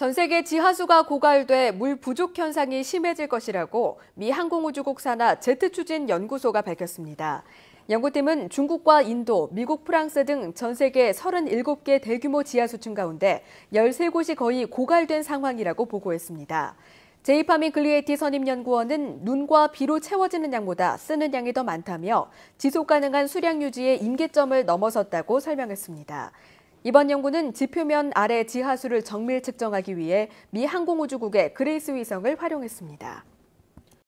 전 세계 지하수가 고갈돼 물 부족 현상이 심해질 것이라고 미 항공우주국 산하 제트추진연구소가 밝혔습니다. 연구팀은 중국과 인도, 미국, 프랑스 등 전 세계 37개 대규모 지하수층 가운데 13곳이 거의 고갈된 상황이라고 보고했습니다. 제이파미 글리에티 선임연구원은 눈과 비로 채워지는 양보다 쓰는 양이 더 많다며 지속 가능한 수량 유지의 임계점을 넘어섰다고 설명했습니다. 이번 연구는 지표면 아래 지하수를 정밀 측정하기 위해 미 항공우주국의 그레이스 위성을 활용했습니다.